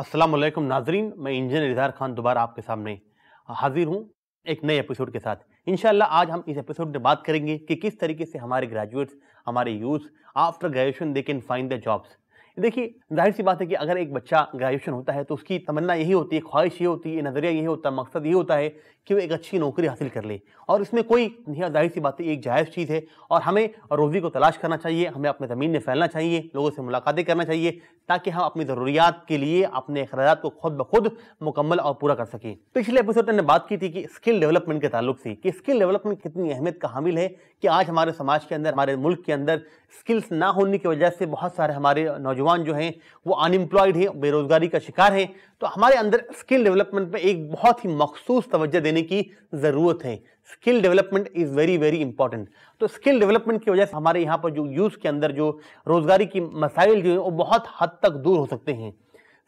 अस्सलाम वालेकुम नाजरीन मैं इंजीनियर इजहार खान दोबारा आपके सामने हाजिर हूँ एक नए एपिसोड के साथ इन आज हम इस एपिसोड में बात करेंगे कि किस तरीके से हमारे ग्रेजुएट्स हमारे youth after graduation they can find the jobs देखिए जाहिर सी बात है कि अगर एक बच्चा ग्रेजुएशन होता है तो उसकी तमन्ना यही होती है ख्वाहिश ये होती है नज़रिया यही होता है मकसद ये होता है कि वो एक अच्छी नौकरी हासिल कर ले और इसमें कोई जाहिर सी बातें एक जायज़ चीज़ है और हमें रोज़ी को तलाश करना चाहिए हमें अपने ज़मीन में फैलना चाहिए लोगों से मुलाकातें करना चाहिए ताकि हम अपनी ज़रूरियात के लिए अपने अखराज को खुद ब खुद मुकम्मल और पूरा कर सकें पिछले एपिसोड में बात की थी कि स्किल डेवलपमेंट के ताल्लुक से कि स्किल डेवलपमेंट कितनी अहमियत का हामिल है कि आज हमारे समाज के अंदर हमारे मुल्क के अंदर स्किल्स ना होने की वजह से बहुत सारे हमारे नौजवान जो हैं वो अनएम्प्लॉयड हैं बेरोज़गारी का शिकार हैं तो हमारे अंदर स्किल डेवलपमेंट में एक बहुत ही मखसूस तवज्जो देने की ज़रूरत है skill development is very very important तो स्किल डेवलपमेंट की वजह से हमारे यहाँ पर जो यूथ के अंदर जो रोज़गारी की मसाइल जो है वो बहुत हद तक दूर हो सकते हैं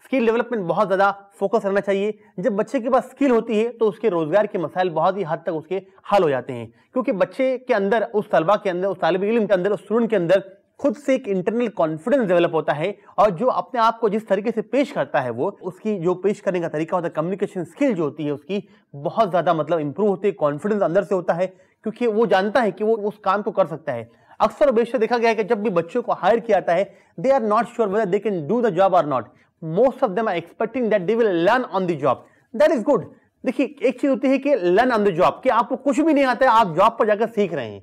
स्किल डेवलपमेंट बहुत ज़्यादा फोकस रहना चाहिए जब बच्चे के पास स्किल होती है तो उसके रोज़गार के मसाइल बहुत ही हद तक उसके हल हो जाते हैं क्योंकि बच्चे के अंदर उस तलबा के अंदर उस तलब इलम के अंदर उस स्टूडेंट के अंदर खुद से एक इंटरनल कॉन्फिडेंस डेवलप होता है और जो अपने आप को जिस तरीके से पेश करता है वो उसकी जो पेश करने का तरीका होता है कम्युनिकेशन स्किल जो होती है उसकी बहुत ज़्यादा मतलब इंप्रूव होती है कॉन्फिडेंस अंदर से होता है क्योंकि वो जानता है कि वो उस काम को कर सकता है अक्सर बेशर देखा गया है कि जब भी बच्चों को हायर किया जाता है they are not sure whether they can do the job or not most of them are expecting that they will learn on the job that is good देखिए एक चीज होती है कि लर्न ऑन द जॉब कि आपको कुछ भी नहीं आता है आप जॉब पर जाकर सीख रहे हैं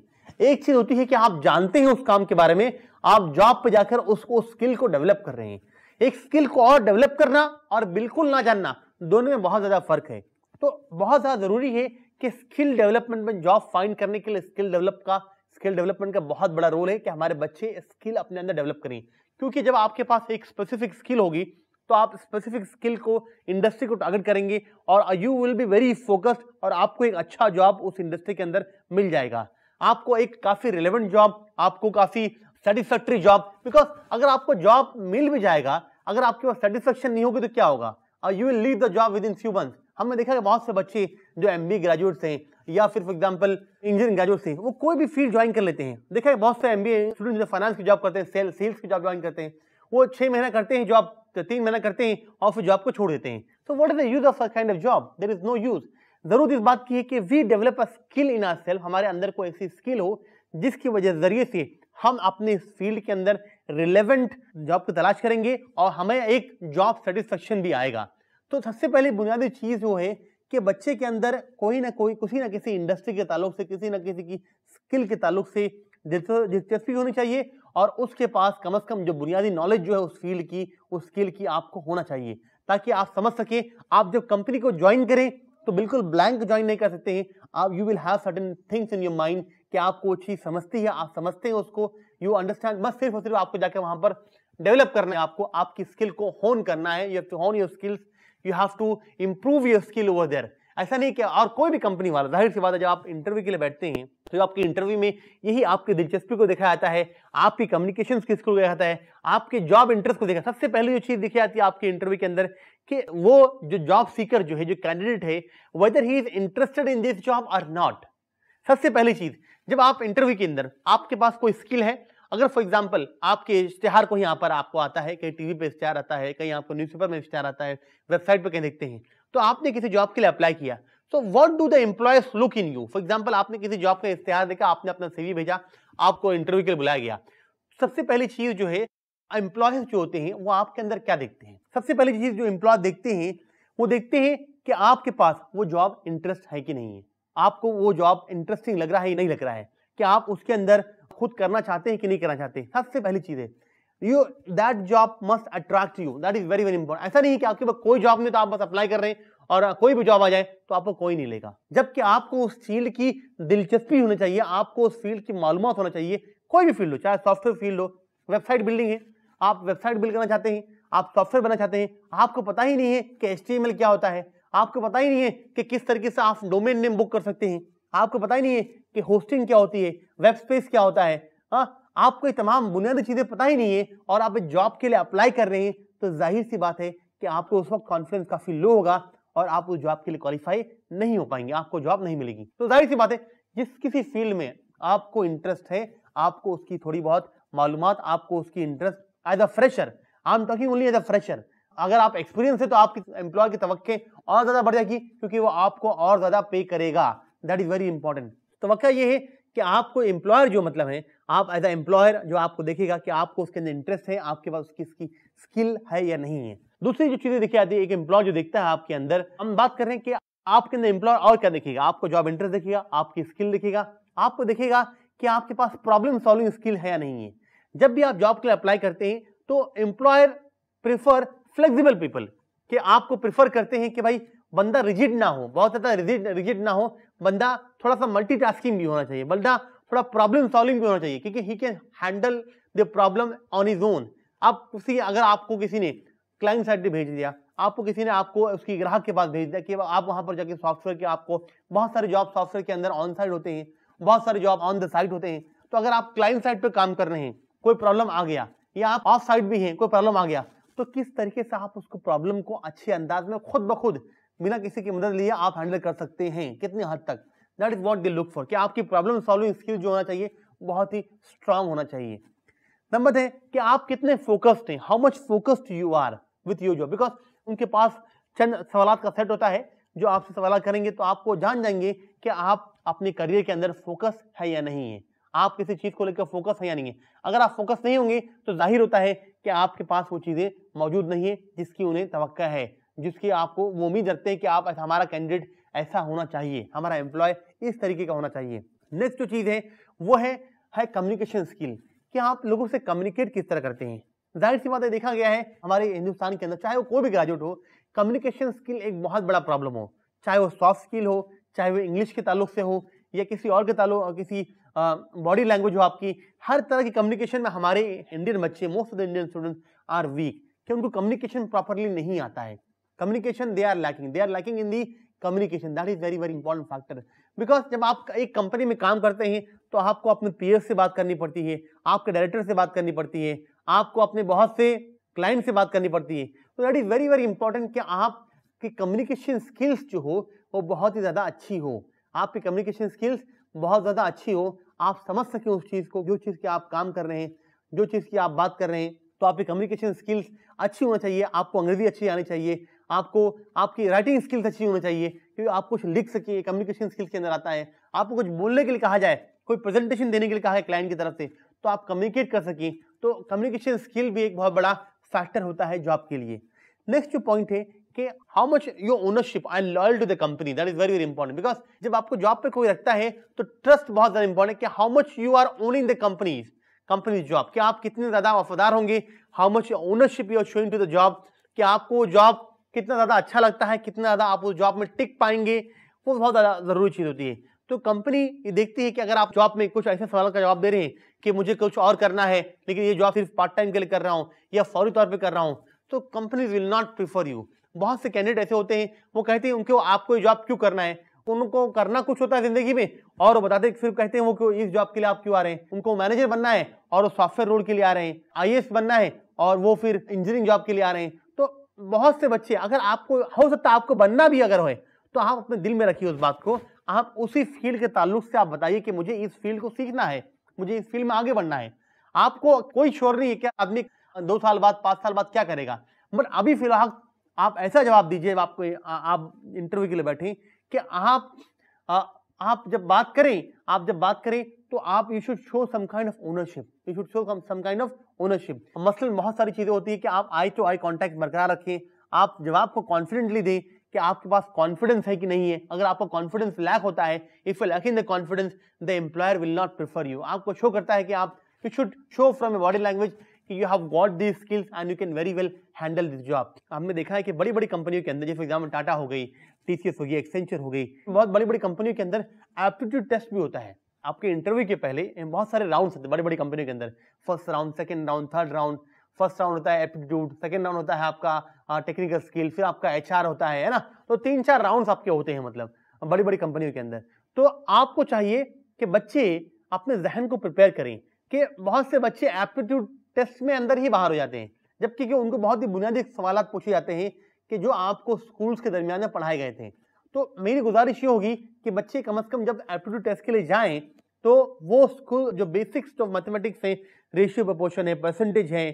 एक चीज होती है कि आप जानते हैं उस काम के बारे में आप जॉब पर जाकर उसको स्किल को डेवलप कर रहे हैं एक स्किल को और डेवलप करना और बिल्कुल ना जानना दोनों में बहुत ज़्यादा फर्क है तो बहुत ज़्यादा ज़रूरी है कि स्किल डेवलपमेंट में जॉब फाइंड करने के लिए स्किल डेवलप का स्किल डेवलपमेंट का बहुत बड़ा रोल है कि हमारे बच्चे स्किल अपने अंदर डेवलप करें क्योंकि जब आपके पास एक स्पेसिफिक स्किल होगी तो आप स्पेसिफिक स्किल को इंडस्ट्री को टारगेट करेंगे और you will be very focused और आपको एक अच्छा जॉब उस इंडस्ट्री के अंदर मिल जाएगा आपको एक काफ़ी रिलेवेंट जॉब आपको काफ़ी सेटिस्फैक्ट्री जॉब बिकॉज अगर आपको जॉब मिल भी जाएगा अगर आपके पास सेटिस्फेक्शन नहीं होगी तो क्या होगा और you will leave the job within few month हमने देखा कि बहुत से बच्चे जो एम बी ग्रेजुएट्स हैं या फिर फॉर एग्जाम्पल इंजीनियरिंग ग्रेजुएट्स हैं वो कोई भी फील्ड ज्वाइन कर लेते हैं देखा है बहुत से एम बी स्टूडेंट जो फाइनेंस की जॉब करते हैं सेल्स सेल्स की जॉब ज्वाइन करते हैं वो छः महीना करते हैं जॉब तो तीन महीना करते हैं और फिर जॉब को छोड़ देते हैं so what is the use of kind of job there is no use जरूरत इस बात की है कि we develop a skill in our self हमारे अंदर कोई ऐसी स्किल हो जिसकी वजह जरिए से हम अपने फील्ड के अंदर रिलेवेंट जॉब की तलाश करेंगे और हमें एक जॉब सेटिस्फेक्शन भी आएगा तो सबसे पहले बुनियादी चीज़ वो है कि बच्चे के अंदर कोई ना कोई किसी ना किसी इंडस्ट्री के ताल्लुक से किसी ना किसी की स्किल के ताल्लुक से दिलचस्पी होनी चाहिए और उसके पास कम अज़ कम जो बुनियादी नॉलेज जो है उस फील्ड की उस स्किल की आपको होना चाहिए ताकि आप समझ सकें आप जब कंपनी को ज्वाइन करें तो बिल्कुल ब्लैंक ज्वाइन नहीं कर सकते हैं आप you will have certain things in your mind कि आप कोई चीज समझती है आप समझते हैं उसको यू अंडरस्टैंड बस सिर्फ और सिर्फ आपको जाकर वहां पर डेवलप करना है आपको आपकी स्किल को होन करना है you have to hone your skills you have to improve your skill over there ऐसा नहीं कि और कोई भी कंपनी वाला जाहिर सी बात है जब आप इंटरव्यू के लिए बैठते हैं तो जो आपके इंटरव्यू में यही आपकी दिलचस्पी को देखा जाता है आपकी कम्युनिकेशन स्किल्स को देखा जाता है आपके जॉब इंटरेस्ट को देखा सबसे पहले जो चीज़ देखी जाती है आपके इंटरव्यू के अंदर कि वो जो जॉब सीकर जो है जो कैंडिडेट है whether he is interested in this job or not सबसे पहली चीज़ जब आप इंटरव्यू के अंदर आपके पास कोई स्किल है अगर फॉर एग्जाम्पल आपके इश्तेहार को यहाँ पर आपको आता है कहीं टीवी पे इश्तेहार आता है कहीं आपको न्यूज़पेपर में इश्तेहार आता है वेबसाइट पर कहीं देखते हैं तो आपने किसी जॉब के लिए अप्लाई किया so what do the employers look in you for example आपने किसी जॉब का इश्तेहार देखा आपने अपना सीवी भेजा आपको इंटरव्यू के लिए बुलाया गया सबसे पहली चीज़ जो है एम्प्लॉयज जो होते हैं वो आपके अंदर क्या देखते हैं सबसे पहली चीज़ जो एम्प्लॉय देखते हैं वो देखते हैं कि आपके पास वो जॉब इंटरेस्ट है कि नहीं है आपको वो जॉब इंटरेस्टिंग लग रहा है या नहीं लग रहा है कि आप उसके अंदर खुद करना चाहते हैं कि नहीं करना चाहते सबसे पहली चीज़ है you that job must attract you that is very very important ऐसा नहीं कि आपके पास कोई जॉब नहीं तो आप बस अप्लाई कर रहे हैं और कोई भी जॉब आ जाए तो आपको कोई नहीं लेगा जबकि आपको उस फील्ड की दिलचस्पी होनी चाहिए आपको उस फील्ड की मालूम होना चाहिए कोई भी फील्ड हो चाहे सॉफ्टवेयर फील्ड हो वेबसाइट बिल्डिंग है आप वेबसाइट बिल्ड करना चाहते हैं आप सॉफ्टवेयर बनना चाहते हैं आपको पता ही नहीं है कि एच क्या होता है आपको पता ही नहीं है कि किस तरीके से आप डोमेन नेम बुक कर सकते हैं आपको पता ही नहीं है कि होस्टिंग क्या होती है वेब स्पेस क्या होता है हाँ आपको ये तमाम बुनियादी चीज़ें पता ही नहीं है और आप जॉब के लिए अप्लाई कर रहे हैं तो जाहिर सी बात है कि आपको उस वक्त कॉन्फिडेंस काफ़ी लो होगा और आप उस जॉब के लिए क्वालिफाई नहीं हो पाएंगे आपको जॉब नहीं मिलेगी तो जाहिर सी बात है जिस किसी फील्ड में आपको इंटरेस्ट है आपको उसकी थोड़ी बहुत मालूम आपको उसकी interest as a fresher I am talking only as a fresher अगर आप एक्सपीरियंस है तो आपकी एम्प्लॉय की तवक्के और ज़्यादा बढ़ जाएगी क्योंकि वो आपको और ज़्यादा पे करेगा दैट इज़ वेरी इंपॉर्टेंट वक्त ये है कि आपको एम्प्लॉयर जो मतलब है आप एज अ एम्प्लॉयर जो आपको देखेगा कि आपको उसके अंदर इंटरेस्ट है आपके पास उसकी इसकी स्किल है या नहीं है दूसरी जो चीज़ें देखी जाती है एक एम्प्लॉयर जो देखता है आपके अंदर हम बात कर रहे हैं कि आपके अंदर एम्प्लॉयर और क्या देखेगा आपको जॉब इंटरेस्ट देखेगा आपकी स्किल देखेगा आपको देखेगा कि आपके पास प्रॉब्लम सॉल्विंग स्किल है या नहीं है जब भी आप जॉब के लिए अप्लाई करते हैं तो एम्प्लॉयर प्रेफर फ्लेक्सिबल पीपल कि आपको प्रिफर करते हैं कि भाई बंदा रिजिड ना हो बहुत ज़्यादा रिजिड रिजिड ना हो बंदा थोड़ा सा मल्टीटास्किंग भी होना चाहिए बंदा थोड़ा प्रॉब्लम सॉल्विंग भी होना चाहिए क्योंकि he can handle the problem on his own आप उसी अगर आपको किसी ने क्लाइंट साइड पर भेज दिया आपको किसी ने आपको उसकी ग्राहक के पास भेज दिया कि आप वहाँ पर जाके सॉफ्टवेयर के आपको बहुत सारे जॉब सॉफ्टवेयर के अंदर ऑन साइड होते हैं बहुत सारे जॉब ऑन द साइड होते हैं तो अगर आप क्लाइंट साइड पर काम कर रहे हैं कोई प्रॉब्लम आ गया या आप ऑफ साइड भी हैं कोई प्रॉब्लम आ गया तो किस तरीके से आप उसको प्रॉब्लम को अच्छे अंदाज में खुद ब खुद बिना किसी की मदद लिए आप हैंडल कर सकते हैं कितने हद तक that is what they look for कि आपकी प्रॉब्लम सॉल्विंग स्किल जो होना चाहिए बहुत ही स्ट्रांग होना चाहिए नंबर थे कि आप कितने फोकस्ड हैं how much focused you are with your job because उनके पास चंद सवाल का सेट होता है जो आपसे सवाल करेंगे तो आपको जान जाएंगे कि आप अपने करियर के अंदर फोकस है या नहीं है आप किसी चीज़ को लेकर फोकस है या नहीं है अगर आप फोकस नहीं होंगे तो जाहिर होता है कि आपके पास वो चीज़ें मौजूद नहीं है जिसकी उन्हें तो है जिसकी आपको वो उम्मीद रखते हैं कि आप हमारा कैंडिडेट ऐसा होना चाहिए हमारा एम्प्लॉय इस तरीके का होना चाहिए नेक्स्ट जो चीज़ है वो है है कम्युनिकेशन स्किल कि आप लोगों से कम्युनिकेट किस तरह करते हैं जाहिर सी बात है देखा गया है हमारे हिंदुस्तान के अंदर चाहे वो कोई भी ग्रेजुएट हो कम्युनिकेशन स्किल एक बहुत बड़ा प्रॉब्लम हो चाहे वो सॉफ्ट स्किल हो चाहे वो इंग्लिश के ताल्लुक से हो या किसी और के ताल्लुक किसी बॉडी लैंग्वेज हो आपकी हर तरह की कम्युनिकेशन में हमारे इंडियन बच्चे most of the Indian students are weak कि उनको कम्युनिकेशन प्रॉपरली नहीं आता है communication they are lacking they are lacking in the communication that is very very important factor because जब आप एक कंपनी में काम करते हैं तो आपको अपने पीएस से बात करनी पड़ती है आपके डायरेक्टर से बात करनी पड़ती है आपको अपने बहुत से क्लाइंट से बात करनी पड़ती है तो that is very very important कि आपकी कम्युनिकेशन स्किल्स जो हो वो बहुत ही ज़्यादा अच्छी हो आपकी कम्युनिकेशन स्किल्स बहुत ज़्यादा अच्छी हो आप समझ सकें उस चीज़ को जो चीज़ की आप काम कर रहे हैं जो चीज़ की आप बात कर रहे हैं तो आपकी कम्युनिकेशन स्किल्स अच्छी होना चाहिए आपको अंग्रेजी अच्छी आनी चाहिए आपको आपकी राइटिंग स्किल्स अच्छी होनी चाहिए क्योंकि आप कुछ लिख सकें कम्युनिकेशन स्किल्स के अंदर आता है आपको कुछ बोलने के लिए कहा जाए कोई प्रेजेंटेशन देने के लिए कहा है क्लाइंट की तरफ से तो आप कम्युनिकेट कर सकें तो कम्युनिकेशन स्किल भी एक बहुत बड़ा फैक्टर होता है जॉब के लिए नेक्स्ट जो पॉइंट है कि how much your ownership I loyal to the company that is very very important because जब आपको जॉब पे कोई रखता है तो ट्रस्ट बहुत ज्यादा इंपॉर्टेंट कि how much you are owning the companies companies job कि आप कितने ज्यादा वफादार होंगे how much ownership you are showing to the job कि आपको जॉब कितना ज्यादा अच्छा लगता है कितना ज्यादा आप उस जॉब में टिक पाएंगे वो बहुत ज्यादा जरूरी चीज होती है तो कंपनी ये देखती है कि अगर आप जॉब में कुछ ऐसे सवाल का जवाब दे रहे हैं कि मुझे कुछ और करना है लेकिन ये जॉब सिर्फ पार्ट टाइम के लिए कर रहा हूँ या फौरी तौर पर कर रहा हूँ तो companies will not prefer you बहुत से कैंडिडेट ऐसे होते हैं वो कहते हैं उनको आपको जॉब क्यों करना है उनको करना कुछ होता है जिंदगी में और वो बताते फिर कहते हैं वो क्यों इस जॉब के लिए आप क्यों आ रहे हैं उनको मैनेजर बनना है और वो सॉफ्टवेयर रोल के लिए आ रहे हैं आई बनना है और वो फिर इंजीनियरिंग जॉब के लिए आ रहे हैं तो बहुत से बच्चे अगर आपको हो सकता है आपको बनना भी अगर हो तो आप अपने दिल में रखिए उस बात को आप उसी फील्ड के ताल्लुक से आप बताइए कि मुझे इस फील्ड को सीखना है मुझे इस फील्ड में आगे बढ़ना है आपको कोई शोर नहीं है क्या आदमी दो साल बाद पाँच साल बाद क्या करेगा बट अभी फिलहाल आप ऐसा जवाब दीजिए आपको आप इंटरव्यू के लिए बैठे कि आप आप जब बात करें आप जब बात करें तो आप you should show some kind of ownership you should show some kind of ownership मसलन बहुत सारी चीज़ें होती है कि आप आई टू आई कॉन्टैक्ट बरकरार रखें आप जवाब को कॉन्फिडेंटली दें कि आपके पास कॉन्फिडेंस है कि नहीं है अगर आपका कॉन्फिडेंस लैक होता है if you lack in the confidence the employer will not prefer you आपको शो करता है कि आप you should show from a body language कि you have got this skills and you can very well handle this job हमने देखा है कि बड़ी बड़ी कंपनियों के अंदर जैसे एग्जाम्पल टाटा हो गई टीसीएस हो गई एक्सेंचर हो गई बहुत बड़ी बड़ी कंपनियों के अंदर एप्टीट्यूड टेस्ट भी होता है आपके इंटरव्यू के पहले बहुत सारे राउंड होते हैं बड़ी बड़ी कंपनियों के अंदर first round second round third round first round होता है एप्टीट्यूड सेकेंड राउंड होता है आपका टेक्निकल स्किल फिर आपका एच होता है है ना तो तीन चार राउंड आपके होते हैं मतलब बड़ी बड़ी कंपनियों के अंदर तो आपको चाहिए कि बच्चे अपने जहन को प्रिपेयर करें कि बहुत से बच्चे एप्टीट्यूड टेस्ट में अंदर ही बाहर हो जाते हैं जबकि कि उनको बहुत ही बुनियादी सवाल पूछे जाते हैं कि जो आपको स्कूल्स के दरमियान में पढ़ाए गए थे तो मेरी गुजारिश ये होगी कि बच्चे कम अज़ कम जब एप्टीट्यूड टेस्ट के लिए जाएँ तो वो स्कूल जो बेसिक्स जो तो मैथमेटिक्स हैं रेशियो प्रपोर्शन है परसेंटेज है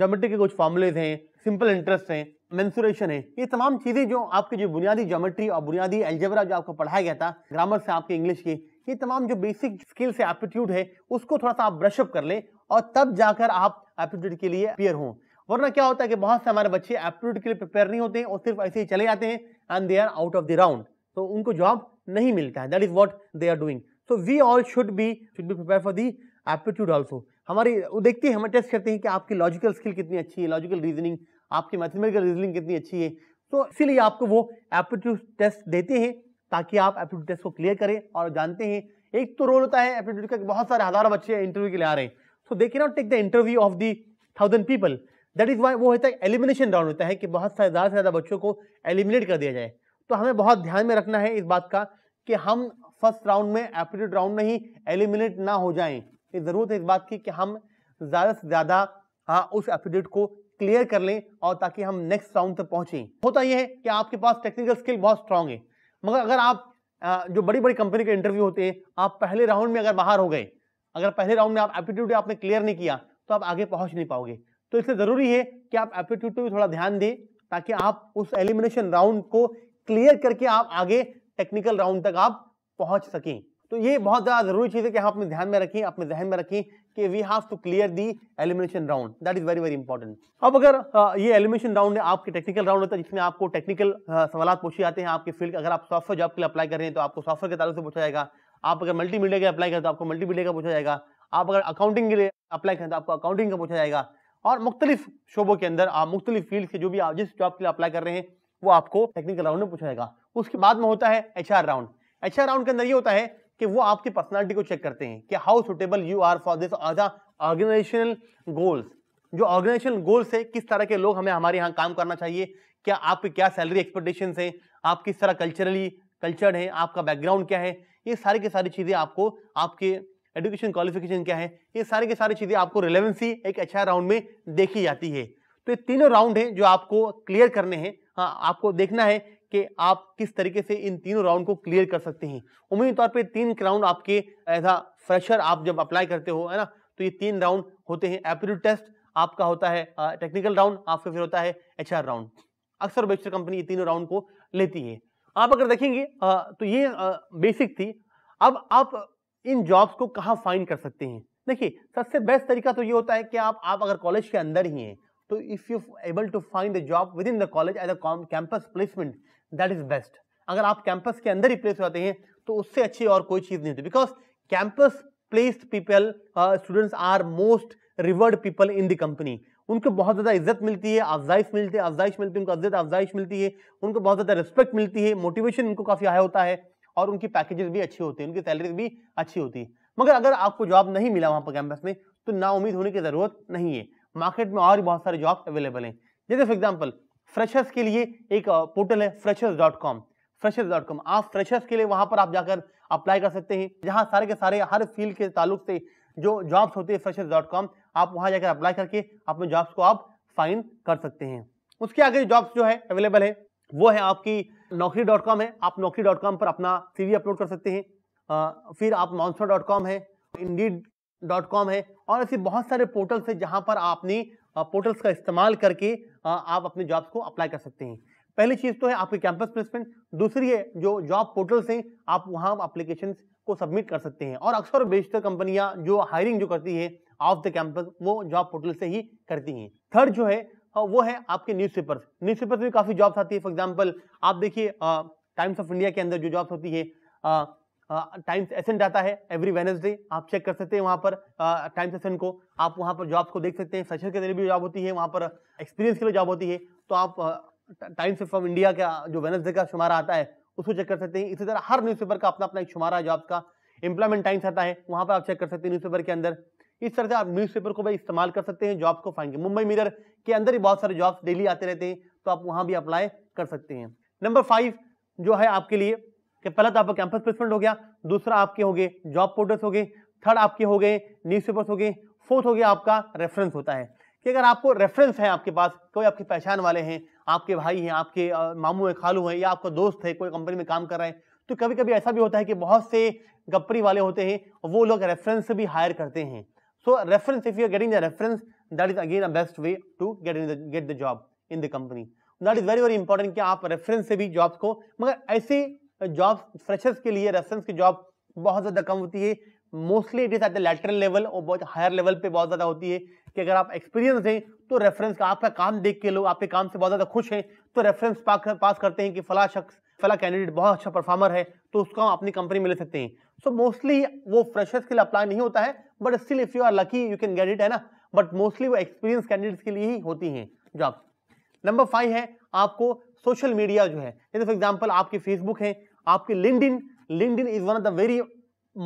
जोमेट्री के कुछ फॉर्मूलेज हैं सिंपल इंटरेस्ट हैं मैंसुरेशन है ये तमाम चीज़ें जो आपकी जो बुनियादी जोमेट्री और बुनियादी एल्जेबरा जो आपको पढ़ाया गया था ग्रामर से आपके इंग्लिश की ये तमाम जो बेसिक स्किल्स है एप्टीट्यूड है उसको थोड़ा सा आप ब्रशअप कर लें और तब जाकर आप एप्टीट्यूड के लिए अपियर हों वरना क्या होता है कि बहुत से हमारे बच्चे एप्टीट्यूड के लिए प्रिपेयर नहीं होते हैं और सिर्फ ऐसे ही चले जाते हैं and they are out of the round तो उनको जॉब नहीं मिलता है that is what they are doing so we all should be should be prepare for the aptitude also हमारी वो देखते हैं हमें टेस्ट करते हैं कि आपकी लॉजिकल स्किल कितनी अच्छी है लॉजिकल रीजनिंग आपकी मैथमेटिकल रीजनिंग कितनी अच्छी है तो इसीलिए आपको वो एप्टीट्यूड टेस्ट देते हैं ताकि आप एप्टीट्यूड टेस्ट को क्लियर करें और जानते हैं एक तो रोल होता है एप्टीट्यूड का बहुत सारे हज़ारों बच्चे इंटरव्यू के लिए आ रहे हैं so they can not take the interview of the thousand people that is why वो होता है एलिमिनेशन राउंड होता है कि बहुत सारे ज़्यादा से ज़्यादा बच्चों को एलिमिनेट कर दिया जाए तो हमें बहुत ध्यान में रखना है इस बात का कि हम फर्स्ट राउंड में एप्टीट्यूड राउंड में ही एलिमिनेट ना हो जाएं ये ज़रूरत है इस बात की कि हम ज़्यादा से ज़्यादा हाँ उस एप्टीट्यूड को क्लियर कर लें और ताकि हम नेक्स्ट राउंड तक पहुँचें होता यह है कि आपके पास टेक्निकल स्किल बहुत स्ट्रांग है मगर अगर आप जो बड़ी बड़ी कंपनी के इंटरव्यू होते हैं आप पहले राउंड में अगर बाहर हो गए अगर पहले राउंड में आप एप्टीट्यूड आपने क्लियर नहीं किया तो आप आगे पहुंच नहीं पाओगे तो इसलिए ज़रूरी है कि आप एप्टीट्यूड पर भी थोड़ा ध्यान दें ताकि आप उस एलिमिनेशन राउंड को क्लियर करके आप आगे टेक्निकल राउंड तक आप पहुंच सकें तो ये बहुत ज़्यादा ज़रूरी चीज़ है कि आप अपने ध्यान में रखें अपने जहन में रखें कि we have to clear the elimination round that is very very important अब अगर ये एलिमिनेशन राउंड है आपके टेक्निकल राउंड होता है जिसमें आपको टेक्निकल सवाल पूछे जाते हैं आपके फील्ड अगर आप सॉफ्टवेयर जॉब के लिए अप्लाई कर रहे हैं तो आपको सॉफ्टवेयर के तालु से पूछा जाएगा आप अगर मल्टी मीडिया के अप्लाई करें तो आपको मल्टी मीडिया का पूछा जाएगा आप अगर अकाउंटिंग के लिए अप्लाई करें तो आपको अकाउंटिंग का पूछा जाएगा और मुख्तलिफ शोबों के अंदर आप मुख्तलिफ फील्ड के जो भी आप जिस जॉब के लिए अप्लाई कर रहे हैं वो आपको टेक्निकल राउंड में पूछा जाएगा उसके बाद में होता है एच राउंड एच राउंड के अंदर ये होता है कि वो आपकी पर्सनैलिटी को चेक करते हैं कि how suitable you are for this organizational goals जो ऑर्गेनाइजेशनल गोल्स है किस तरह के लोग हमें हमारे यहाँ काम करना चाहिए क्या आपकी क्या सैलरी एक्सपेक्टेशन है आप किस तरह कल्चरली कल्चर्ड हैं आपका बैकग्राउंड क्या है ये सारी की सारी चीज़ें आपको आपके एजुकेशन क्वालिफिकेशन क्या है ये सारी की सारी चीज़ें आपको रिलेवेंसी एक अच्छा राउंड में देखी जाती है तो ये तीनों राउंड हैं जो आपको क्लियर करने हैं हाँ आपको देखना है कि आप किस तरीके से इन तीनों राउंड को क्लियर कर सकते हैं उम्मीद तौर पर तीन राउंड आपके एज आ फ्रेशर आप जब अप्लाई करते हो है ना तो ये तीन राउंड होते हैं एप्टीट्यूड टेस्ट आपका होता है टेक्निकल राउंड आपका फिर होता है एच राउंड अक्सर बेस्टर कंपनी ये तीनों राउंड को लेती है आप अगर देखेंगे तो ये बेसिक थी अब आप इन जॉब्स को कहाँ फाइंड कर सकते हैं देखिए सबसे बेस्ट तरीका तो ये होता है कि आप आप अगर कॉलेज के अंदर ही हैं तो if you able to find the job within the college as a campus placement that is best अगर आप कैंपस के अंदर ही प्लेस होते हैं तो उससे अच्छी और कोई चीज़ नहीं होती because campus placed people students are most rewarded people in the company उनको बहुत ज़्यादा इज्जत मिलती है अफजाइश मिलती है अफजाइश मिलती है उनको इज्जत अफजाइश मिलती है उनको बहुत ज़्यादा रिस्पेक्ट मिलती है मोटिवेशन उनको काफ़ी हाई होता है और उनकी पैकेजेस भी अच्छे होते हैं उनकी सैलरीज भी अच्छी होती है मगर अगर आपको जॉब नहीं मिला वहाँ पर कैंपस में तो ना उम्मीद होने की ज़रूरत नहीं है मार्केट में और बहुत सारे जॉब अवेलेबल हैं जैसे फॉर एग्जाम्पल फ्रेशर्स के लिए एक पोर्टल है freshers dot com freshers dot com आप फ्रेशर्स के लिए वहाँ पर आप जाकर अप्लाई कर सकते हैं जहाँ सारे के सारे हर फील्ड के ताल्लुक से जो जॉब्स होते हैं फ्रेशर्स डॉट कॉम आप वहाँ जाकर अप्लाई करके अपने जॉब्स को आप फाइन कर सकते हैं उसके आगे जॉब्स जो है अवेलेबल है वो है आपकी नौकरी डॉट कॉम है आप नौकरी डॉट कॉम पर अपना सी अपलोड कर सकते हैं फिर आप मॉन्सर डॉट कॉम है इंडीड डॉट कॉम है और ऐसे बहुत सारे पोर्टल्स हैं जहाँ पर आप अपनी पोर्टल्स का इस्तेमाल करके आप अपने जॉब्स को अप्लाई कर सकते हैं पहली चीज़ तो है आपकी कैंपस प्लेसमेंट दूसरी है जो जॉब पोर्टल्स हैं आप वहाँ अप्लीकेशन को सबमिट कर सकते हैं और अक्सर बेशतर कंपनियाँ जो हायरिंग जो करती है ऑफ द कैंपस वो जॉब पोर्टल से ही करती हैं थर्ड जो है वो है आपके न्यूज़पेपर्स न्यूज़पेपर्स में काफ़ी जॉब्स आती है फॉर एग्जाम्पल आप देखिए टाइम्स ऑफ इंडिया के अंदर जो जॉब्स होती है टाइम्स एसेंट आता है एवरी वेनसडे आप चेक कर सकते हैं वहाँ पर टाइम्स एसेंट को आप वहाँ पर जॉब्स को देख सकते हैं फ्रेशर के लिए भी जॉब होती है वहाँ पर एक्सपीरियंस के लिए जॉब होती है तो आप टाइम्स ऑफ इंडिया का जो वेनसडे का शुमारा आता है उसको चेक कर सकते हैं इसी तरह हर न्यूज़पेपर का अपना अपना एक शुमारा जॉब का एम्प्लॉयमेंट टाइम्स आता है वहाँ पर आप चेक कर सकते हैं न्यूज़पेपर के अंदर इस तरह से आप न्यूज़पेपर को भाई इस्तेमाल कर सकते हैं जॉब्स को फाइन के मुंबई मिरर के अंदर ही बहुत सारे जॉब्स डेली आते रहते हैं तो आप वहाँ भी अप्लाई कर सकते हैं नंबर फाइव जो है आपके लिए कि पहला तो आपका कैंपस प्लेसमेंट हो गया दूसरा आपके हो गए जॉब पोर्टल्स हो गए थर्ड आपके हो गए न्यूज़पेपर्स हो गए फोर्थ हो गया आपका रेफरेंस होता है कि अगर आपको रेफरेंस है आपके पास कोई आपके पहचान वाले हैं आपके भाई हैं आपके मामू हैं खालू हैं या आपका दोस्त है कोई कंपनी में काम कर रहा है तो कभी कभी ऐसा भी होता है कि बहुत से गप्परी वाले होते हैं वो लोग रेफरेंस भी हायर करते हैं So reference, if you are getting the reference, that is again a best way to get in the get the job in the company. That is very very important कि आप reference से भी jobs को मगर ऐसे jobs uh, freshers के लिए reference की जॉब बहुत ज़्यादा कम होती है mostly it is at the lateral level और बहुत हायर लेवल पे बहुत ज़्यादा होती है कि अगर आप एक्सपीरियंस हैं तो रेफरेंस का आपका काम देख के लोग आपके काम से बहुत ज़्यादा खुश हैं तो रेफरेंस पास करते हैं कि फला शख्स फला कैंडिडेट बहुत अच्छा परफॉर्मर है तो उसको हम अपनी कंपनी में ले सकते हैं सो so मोस्टली वो फ्रेशर्स के लिए अप्लाई नहीं होता है but still if you are lucky you can get it है ना बट मोस्टली वो एक्सपीरियंस कैंडिडेट्स के लिए ही होती हैं जॉब नंबर फाइव है आपको सोशल मीडिया जो है जैसे फॉर एग्जाम्पल आपकी फेसबुक है आपकी LinkedIn LinkedIn is one of the very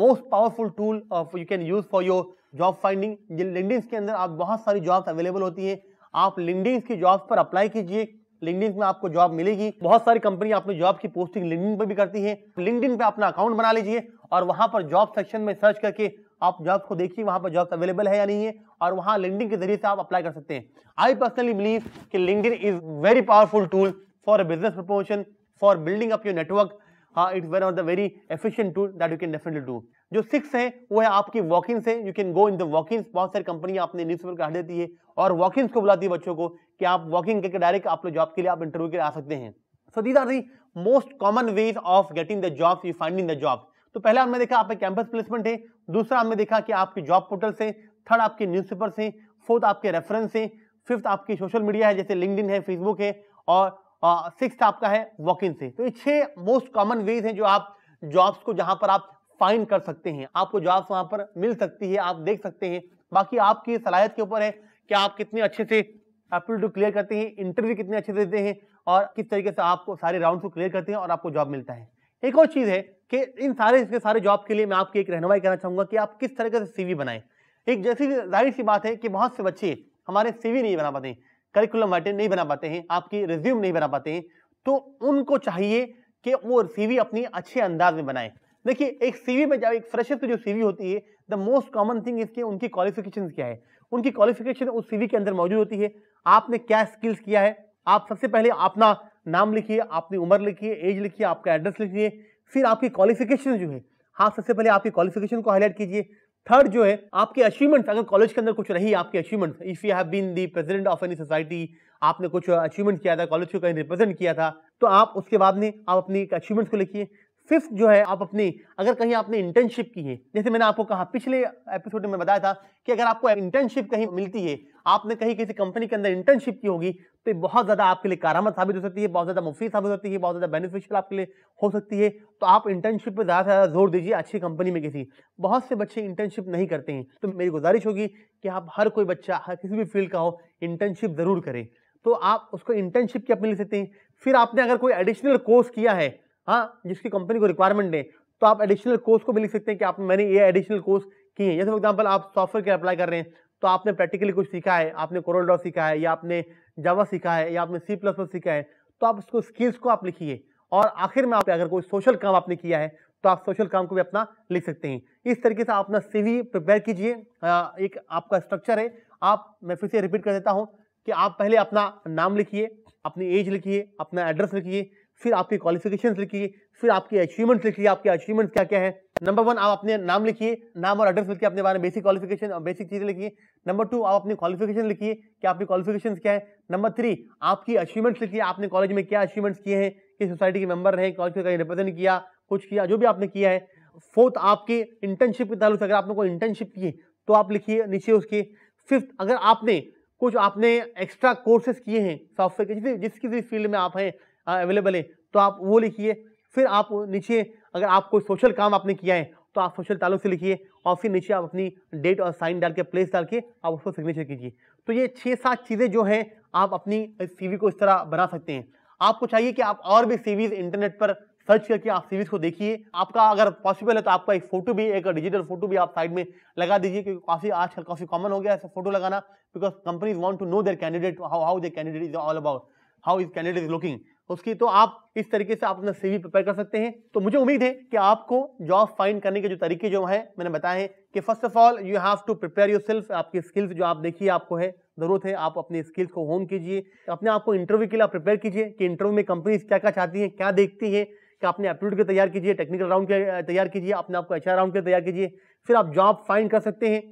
most powerful tool of you can use for your job finding LinkedIn के अंदर आप बहुत सारी जॉब्स अवेलेबल होती हैं आप लिंकड की जॉब्स पर अप्लाई कीजिए लिंकडिन में आपको जॉब मिलेगी बहुत सारी कंपनी अपनी जॉब की पोस्टिंग लिंकडिन पर भी करती है लिंकडिन पे अपना अकाउंट बना लीजिए और वहां पर जॉब सेक्शन में सर्च करके आप जॉब को देखिए वहां पर जॉब अवेलेबल है या नहीं है और वहां लिंकडिन के जरिए से आप अप्लाई कर सकते हैं आई पर्सनली बिलीव कि LinkedIn is very powerful tool for business promotion for building up your network हाँ it's one of the very efficient tool that you can definitely do जो सिक्स है वो है आपकी वॉकिंग है you can go in the walkings बहुत सारी कंपनियां अपने पेपर का हट देती है और वॉकिंग्स को बुलाती है बच्चों को कि आप वॉकिंग करके डायरेक्ट आप लोग जॉब के लिए आप इंटरव्यू के लिए आ सकते हैं so these are the most common ways of getting the job you finding the job तो पहला हमने देखा आपका कैंपस प्लेसमेंट है दूसरा हमने देखा कि आपके जॉब पोर्टल से थर्ड आपके न्यूज़पेपर से फोर्थ आपके रेफरेंस से फिफ्थ आपकी सोशल मीडिया है जैसे लिंकड है फेसबुक है और सिक्स uh, आपका है वॉकिन से तो ये छः मोस्ट कॉमन वेज हैं जो आप जॉब्स को जहाँ पर आप फाइंड कर सकते हैं आपको जॉब्स वहाँ पर मिल सकती है आप देख सकते हैं बाकी आपकी सलाहियत के ऊपर है कि आप कितने अच्छे से एप्टीट्यूड क्लियर करते हैं इंटरव्यू कितने अच्छे से देते हैं और किस तरीके से आपको सारे राउंड को क्लियर करते हैं और आपको जॉब मिलता है एक और चीज़ है कि इन सारे इसके सारे जॉब के लिए मैं आपकी एक रहनवाई करना चाहूँगा कि आप किस तरीके से सीवी बनाएं एक जैसी जाहिर सी बात है कि बहुत से बच्चे हमारे सीवी नहीं बना पाते करिकुलम वाइटे नहीं बना पाते हैं आपकी रिज्यूम नहीं बना पाते हैं तो उनको चाहिए कि वो सीवी अपनी अच्छे अंदाज में बनाएं देखिए एक सीवी में जब एक फ्रेशर की जो सीवी होती है द मोस्ट कॉमन थिंग इसके उनकी क्वालिफिकेशन क्या है उनकी क्वालिफिकेशन उस सीवी के अंदर मौजूद होती है आपने क्या स्किल्स किया है आप सबसे पहले अपना नाम लिखिए अपनी उम्र लिखिए एज लिखिए आपका एड्रेस लिखिए फिर आपकी क्वालिफिकेशन जो है हाँ सबसे पहले आपकी क्वालिफिकेशन को हाईलाइट कीजिए थर्ड जो है आपके अचीवमेंट्स अगर कॉलेज के अंदर कुछ रही आपके achievement if you have been the president of any society आपने कुछ अचीवमेंट किया था कॉलेज को कहीं रिप्रेजेंट किया था तो आप उसके बाद में आप अपनी अचीवमेंट्स को लिखिए फिफ्थ जो है आप अपनी अगर कहीं आपने इंटर्नशिप की है जैसे मैंने आपको कहा पिछले एपिसोड में बताया था कि अगर आपको इंटर्नशिप कहीं मिलती है आपने कहीं किसी कंपनी के अंदर इंटर्नशिप की होगी तो बहुत ज़्यादा आपके लिए कारामद साबित हो सकती है बहुत ज़्यादा मुफीद साबित होती है बहुत ज़्यादा बेनिफिशियल आपके लिए हो सकती है तो आप इंटर्नशिप पर ज़्यादा से ज़्यादा जोर दीजिए अच्छी कंपनी में किसी बहुत से बच्चे इंटर्नशिप नहीं करते हैं तो मेरी गुजारिश होगी कि आप हर कोई बच्चा हर किसी भी फील्ड का हो इंटर्नशिप ज़रूर करें तो आप उसको इंटर्नशिप की आप मिल सकते हैं फिर आपने अगर कोई एडिशनल कोर्स किया है हाँ जिसकी कंपनी को रिक्वायरमेंट दें तो आप एडिशनल कोर्स को भी लिख सकते हैं कि आप मैंने ये एडिशनल कोर्स किए हैं जैसे फॉर एग्जाम्पल आप सॉफ्टवेयर के अप्लाई कर रहे हैं तो आपने प्रैक्टिकली कुछ सीखा है आपने डॉ सीखा है या आपने जावा सीखा है या आपने सी प्लस प्लस सीखा है तो आप उसको स्किल्स को आप लिखिए और आखिर में आप अगर कोई सोशल काम आपने किया है तो आप सोशल काम को भी अपना लिख सकते हैं इस तरीके से आप अपना सीवी प्रिपेयर कीजिए एक आपका स्ट्रक्चर है आप मैं फिर से रिपीट कर देता हूँ कि आप पहले अपना नाम लिखिए अपनी एज लिखिए अपना एड्रेस लिखिए फिर आपकी क्वालिफिकेशन लिखिए फिर आपकी अचीवमेंट्स लिखिए आपके अचीवमेंट्स क्या क्या है नंबर वन आप अपने नाम लिखिए नाम और एड्रेस लिखिए अपने बारे में बेसिक क्वालिफिकेशन और बेसिक चीज़ें लिखिए नंबर टू आप अपनी क्वालिफिकेशन लिखिए कि आपकी क्वालिफिकेशन क्या है नंबर थ्री आपकी अचीवमेंट्स लिखिए आपने कॉलेज में क्या अचीवमेंट्स किए हैं किस सोसाइटी के मेंबर रहे कॉलेज का रिप्रेजेंट किया कुछ किया जो भी आपने किया है फोर्थ आपके इंटर्नशिप के तालुक अगर आपने कोई इंटर्नशिप की तो आप लिखिए नीचे उसके फिफ्थ अगर आपने कुछ आपने एक्स्ट्रा कोर्सेज किए हैं सॉफ्टवेयर के जिस किसी फील्ड में आप हैं अवेलेबल हाँ, है तो आप वो लिखिए फिर आप नीचे अगर आप कोई सोशल काम आपने किया है तो आप सोशल तालुक से लिखिए और फिर नीचे आप अपनी डेट और साइन डाल के प्लेस डाल के आप उसको सिग्नेचर कीजिए तो ये छः सात चीज़ें जो हैं आप अपनी सीवी को इस तरह बना सकते हैं आपको चाहिए कि आप और भी सीवीज इंटरनेट पर सर्च करके आप सीवीज़ को देखिए आपका अगर पॉसिबल है तो आपका एक फोटो भी एक डिजिटल फोटो भी आप साइड में लगा दीजिए क्योंकि काफी आजकल काफी कॉमन हो गया ऐसा फोटो लगाना because companies want to know their candidate how how their candidate is all about how is candidate is looking उसकी तो आप इस तरीके से आप अपना सीवी प्रिपेयर कर सकते हैं तो मुझे उम्मीद है कि आपको जॉब फाइंड करने के जो तरीके जो है मैंने बताए हैं कि first of all you have to prepare yourself आपकी स्किल्स जो आप देखिए आपको है जरूरत है आप अपने स्किल्स को होन कीजिए अपने आप को इंटरव्यू के लिए आप प्रिपेयर कीजिए कि इंटरव्यू में कंपनीज क्या क्या चाहती हैं क्या देखती हैं कि आपने एप्टीट्यूड के तैयार कीजिए टेक्निकल राउंड के तैयार कीजिए अपने आपको एच राउंड के तैयार कीजिए फिर आप जॉब फाइंड कर सकते हैं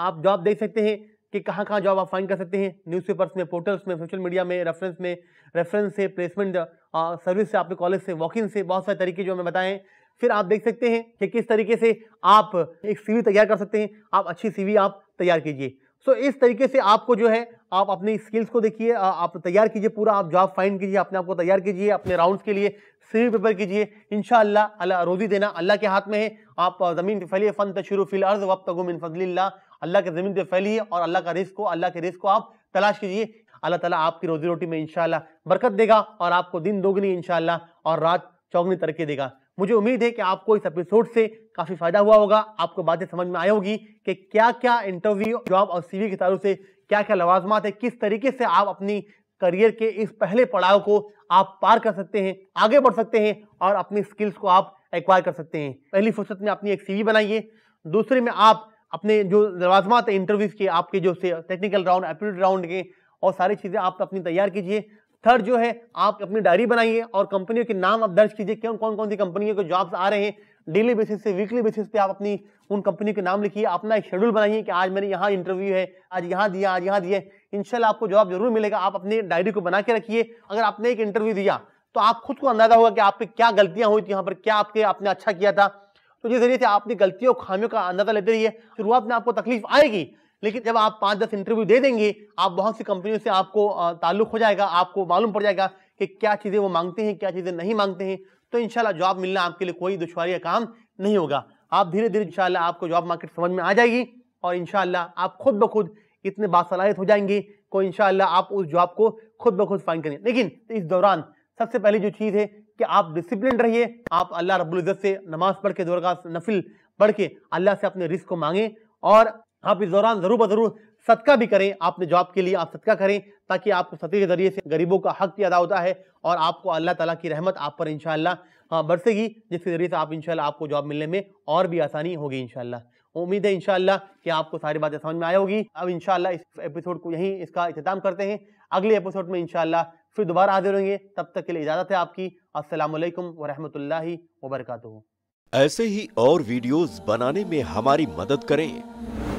आप जॉब देख सकते हैं कि कहाँ कहाँ जॉब आप फाइन कर सकते हैं न्यूज़पेपर्स में पोर्टल्स में सोशल मीडिया में रेफरेंस में रेफरेंस से प्लेसमेंट सर्विस से आपके कॉलेज से वॉकिंग से बहुत सारे तरीके जो हमें बताएं फिर आप देख सकते हैं कि किस तरीके से आप एक सी तैयार कर सकते हैं आप अच्छी सी आप तैयार कीजिए सो इस तरीके से आपको जो है आप अपनी स्किल्स को देखिए आप तैयार कीजिए पूरा आप जॉब फाइंड कीजिए अपने आप को तैयार कीजिए अपने राउंड्स के लिए सी प्रिपेयर कीजिए अल्लाह रोजी देना अल्लाह के हाथ में है आप ज़मीन फैलिए फ़न तशरू फिल अर्ज वक्त तगुम इन फजल्ला अल्लाह के ज़मीन पे फैली है और अल्लाह का रिस्क को अल्लाह के रिस्क को आप तलाश कीजिए अल्लाह ताला आपकी रोजी रोटी में इनशाला बरकत देगा और आपको दिन दोगुनी इनशाला और रात चौगनी तरक्की देगा मुझे उम्मीद है कि आपको इस एपिसोड से काफ़ी फ़ायदा हुआ होगा आपको बातें समझ में आई होगी कि क्या क्या इंटरव्यू जॉब और सीवी के तारों से क्या क्या लवाजमात है किस तरीके से आप अपनी करियर के इस पहले पड़ाव को आप पार कर सकते हैं आगे बढ़ सकते हैं और अपनी स्किल्स को आप एक्वायर कर सकते हैं पहली फुर्सत में अपनी एक सीवी बनाइए दूसरे में आप अपने जो लवाजमात इंटरव्यूज़ के आपके जो से टेक्निकल राउंड एप्टीट्यूड राउंड के और सारी चीज़ें आप अपनी तैयार कीजिए थर्ड जो है आप अपनी डायरी बनाइए और कंपनियों के नाम आप दर्ज कीजिए क्यों कौन कौन सी कंपनियों के जॉब्स आ रहे हैं डेली बेसिस से वीकली बेसिस पे आप अपनी उन कंपनी के नाम लिखिए अपना एक शेड्यूल बनाइए कि आज मैंने यहाँ इंटरव्यू है आज यहाँ दिया आज यहाँ दिया इनशाला आपको जॉब जरूर मिलेगा आप अपनी डायरी को बना के रखिए अगर आपने एक इंटरव्यू दिया तो आप खुद को अंदाजा होगा कि आपके क्या गलतियाँ हुई थी यहाँ पर क्या आपके आपने अच्छा किया था तो जिस जरिए से आपकी गलतियों खामियों का अंदाजा लेते रहिए शुरुआत में आपको तकलीफ आएगी लेकिन जब आप पाँच दस इंटरव्यू दे देंगे आप बहुत सी कंपनियों से आपको ताल्लुक हो जाएगा आपको मालूम पड़ जाएगा कि क्या चीज़ें वो मांगते हैं क्या चीज़ें नहीं मांगते हैं तो इन जॉब मिलना आपके लिए कोई दुशारी काम नहीं होगा आप धीरे धीरे इन आपको जॉब मार्केट समझ में आ जाएगी और इन आप खुद ब खुद इतने बासलाहित हो जाएंगे को इन आप उस जॉब को खुद ब खुद फाइन करेंगे लेकिन इस दौरान सबसे पहले जो चीज़ है कि आप डिसिप्लिन रहिए आप अल्लाह रबुल्ज़त से नमाज पढ़ के दौरगाह नफिल पढ़ के अल्लाह से अपने रिस्क को मांगें और आप इस दौरान ज़रूर ब ज़रूर सदका भी करें आपने जॉब के लिए आप सदका करें ताकि आपको सदके के ज़रिए से गरीबों का हक भी अदा होता है और आपको अल्लाह ताला की रहमत आप पर इनशाला हाँ बरसेगी जिसके ज़रिए से आप इनशाला आपको जॉब मिलने में और भी आसानी होगी इनशाला उम्मीद है इनशाला कि आपको सारी बातें समझ में आई होगी अब इनशाला इस एपिसोड को यहीं इसका अख्ताम करते हैं अगले एपिसोड में इनशाला फिर दोबारा हाजिर होंगे तब तक के लिए इजाज़त है आपकी असलकम वरहमल वबरकू ऐसे ही और वीडियोस बनाने में हमारी मदद करें